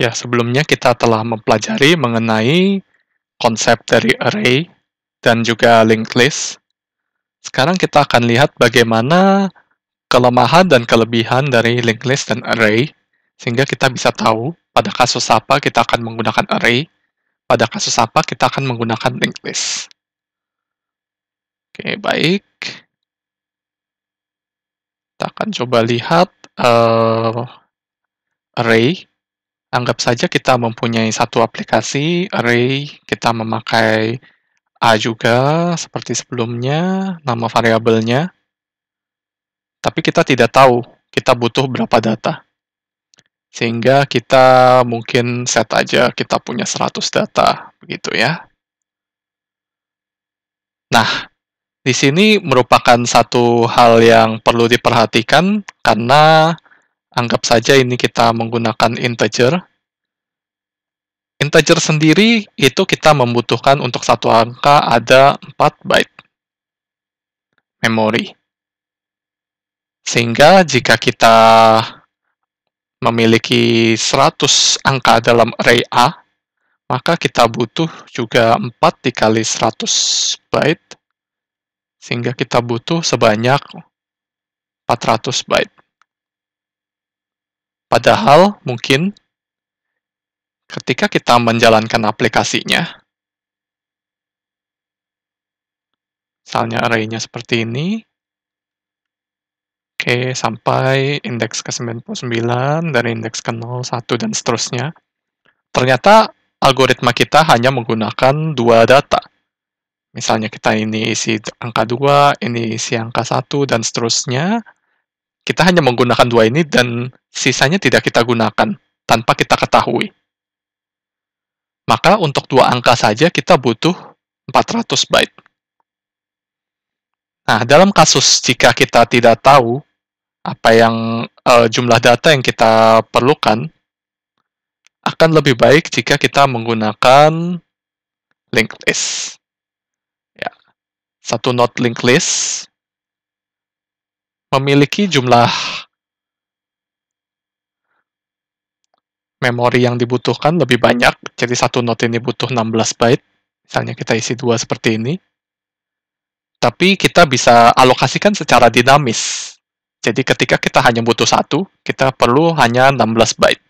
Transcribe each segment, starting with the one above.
Ya, sebelumnya kita telah mempelajari mengenai konsep dari array dan juga linked list. Sekarang kita akan lihat bagaimana kelemahan dan kelebihan dari linked list dan array, sehingga kita bisa tahu pada kasus apa kita akan menggunakan array, pada kasus apa kita akan menggunakan linked list. Oke, baik. Kita akan coba lihat uh, array Anggap saja kita mempunyai satu aplikasi, array, kita memakai A juga seperti sebelumnya, nama variabelnya, tapi kita tidak tahu kita butuh berapa data. Sehingga kita mungkin set aja kita punya 100 data, begitu ya. Nah, di sini merupakan satu hal yang perlu diperhatikan karena Anggap saja ini kita menggunakan integer. Integer sendiri itu kita membutuhkan untuk satu angka ada 4 byte memori. Sehingga jika kita memiliki 100 angka dalam array A, maka kita butuh juga 4 dikali 100 byte, sehingga kita butuh sebanyak 400 byte. Padahal mungkin ketika kita menjalankan aplikasinya, misalnya array-nya seperti ini, oke, sampai indeks ke 99, dari indeks ke satu dan seterusnya, ternyata algoritma kita hanya menggunakan dua data. Misalnya kita ini isi angka 2, ini isi angka 1, dan seterusnya. Kita hanya menggunakan dua ini dan sisanya tidak kita gunakan tanpa kita ketahui. Maka untuk dua angka saja kita butuh 400 byte. Nah, dalam kasus jika kita tidak tahu apa yang e, jumlah data yang kita perlukan, akan lebih baik jika kita menggunakan linked list. Ya. Satu node linked list memiliki jumlah memori yang dibutuhkan lebih hmm. banyak. Jadi satu note ini butuh 16 byte. Misalnya kita isi dua seperti ini. Tapi kita bisa alokasikan secara dinamis. Jadi ketika kita hanya butuh satu, kita perlu hanya 16 byte.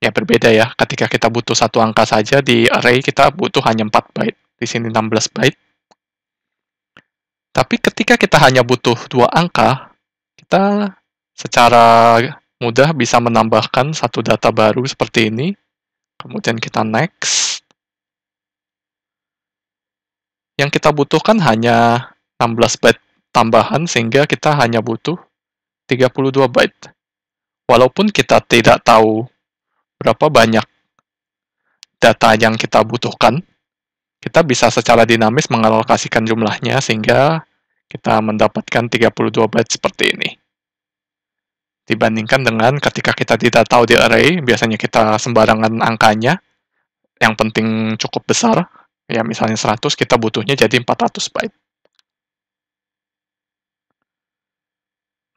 Ya berbeda ya, ketika kita butuh satu angka saja di array kita butuh hanya 4 byte. Di sini 16 byte. Tapi ketika kita hanya butuh dua angka, kita secara mudah bisa menambahkan satu data baru seperti ini. Kemudian kita next. Yang kita butuhkan hanya 16 byte tambahan sehingga kita hanya butuh 32 byte. Walaupun kita tidak tahu berapa banyak data yang kita butuhkan, kita bisa secara dinamis mengalokasikan jumlahnya sehingga kita mendapatkan 32 byte seperti ini dibandingkan dengan ketika kita tidak tahu di array, biasanya kita sembarangan angkanya, yang penting cukup besar, ya misalnya 100, kita butuhnya jadi 400 byte.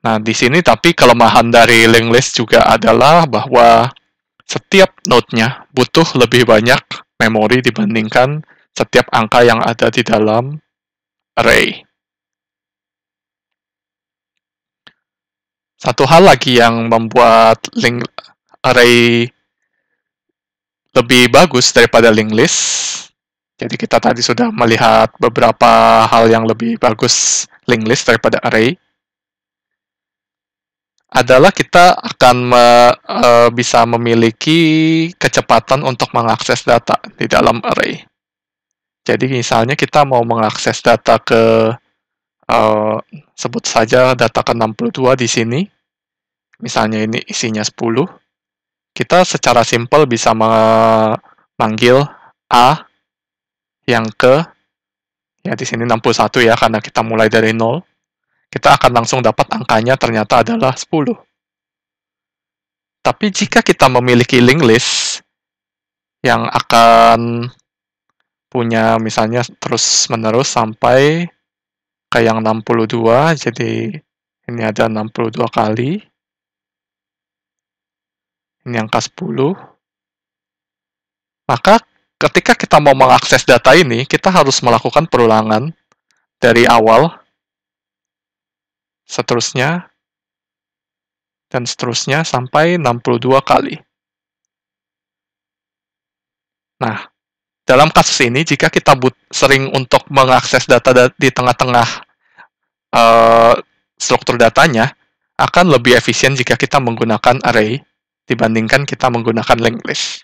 Nah, di sini tapi kelemahan dari linked list juga adalah bahwa setiap node-nya butuh lebih banyak memori dibandingkan setiap angka yang ada di dalam array. Satu hal lagi yang membuat link array lebih bagus daripada link list. Jadi kita tadi sudah melihat beberapa hal yang lebih bagus link list daripada array. Adalah kita akan me, e, bisa memiliki kecepatan untuk mengakses data di dalam array. Jadi misalnya kita mau mengakses data ke Eh, sebut saja data ke-62 di sini. Misalnya ini isinya 10. Kita secara simpel bisa memanggil A yang ke ya di sini 61 ya karena kita mulai dari 0. Kita akan langsung dapat angkanya ternyata adalah 10. Tapi jika kita memiliki link list yang akan punya misalnya terus-menerus sampai ke yang 62, jadi ini ada 62 kali. Ini angka 10. Maka ketika kita mau mengakses data ini, kita harus melakukan perulangan dari awal, seterusnya, dan seterusnya sampai 62 kali. Nah, dalam kasus ini, jika kita but sering untuk mengakses data da di tengah-tengah uh, struktur datanya, akan lebih efisien jika kita menggunakan array dibandingkan kita menggunakan linked list.